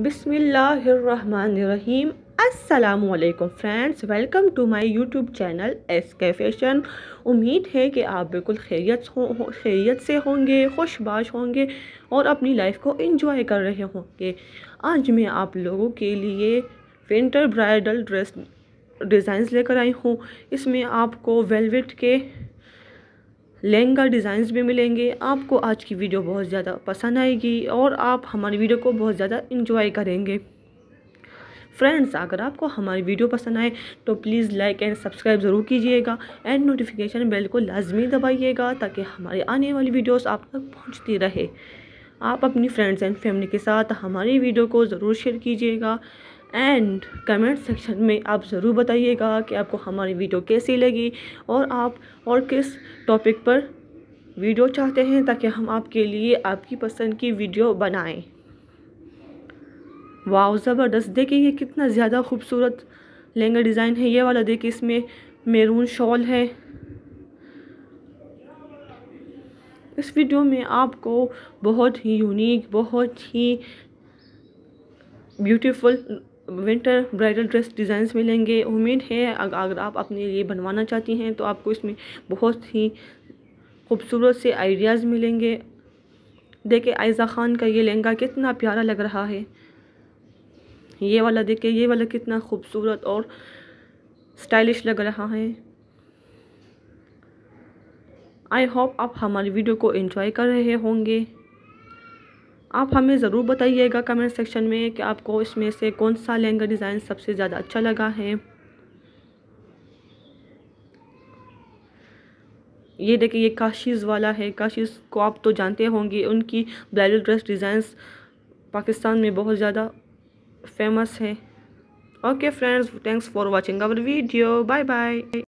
बिसमीम असलकम friends welcome to my YouTube channel S K fashion उम्मीद है कि आप बिल्कुल खैरियत हो, हो खैरियत से होंगे खुशबाश होंगे और अपनी लाइफ को इंजॉय कर रहे होंगे आज मैं आप लोगों के लिए विंटर ब्राइडल ड्रेस डिज़ाइंस लेकर आई हूँ इसमें आपको वेलवेट के लहंगा डिज़ाइंस भी मिलेंगे आपको आज की वीडियो बहुत ज़्यादा पसंद आएगी और आप हमारी वीडियो को बहुत ज़्यादा इंजॉय करेंगे फ्रेंड्स अगर आपको हमारी वीडियो पसंद आए तो प्लीज़ लाइक एंड सब्सक्राइब ज़रूर कीजिएगा एंड नोटिफिकेशन बेल को लाजमी दबाइएगा ताकि हमारे आने वाली वीडियोस आप तक पहुंचती रहे आप अपनी फ्रेंड्स एंड फैमिली के साथ हमारी वीडियो को ज़रूर शेयर कीजिएगा एंड कमेंट सेक्शन में आप ज़रूर बताइएगा कि आपको हमारी वीडियो कैसी लगी और आप और किस टॉपिक पर वीडियो चाहते हैं ताकि हम आपके लिए आपकी पसंद की वीडियो बनाएं वाह ज़बरदस्त देखिए ये कितना ज़्यादा खूबसूरत लहंगा डिज़ाइन है ये वाला देखिए इसमें मेरून शॉल है इस वीडियो में आपको बहुत ही यूनिक बहुत ही beautiful winter bridal dress designs मिलेंगे उम्मीद है अगर आप अपने लिए बनवाना चाहती हैं तो आपको इसमें बहुत ही खूबसूरत से आइडियाज़ मिलेंगे देखिए आयज़ा ख़ान का ये लहंगा कितना प्यारा लग रहा है ये वाला देखिए ये वाला कितना खूबसूरत और स्टाइलिश लग रहा है आई होप आप हमारी वीडियो को इन्जॉय कर रहे होंगे आप हमें ज़रूर बताइएगा कमेंट सेक्शन में कि आपको इसमें से कौन सा लहंगा डिज़ाइन सबसे ज़्यादा अच्छा लगा है ये देखिए ये काशिज वाला है काशीज़ को आप तो जानते होंगे उनकी ब्राइडल ड्रेस डिज़ाइंस पाकिस्तान में बहुत ज़्यादा फेमस है okay friends thanks for watching our video bye bye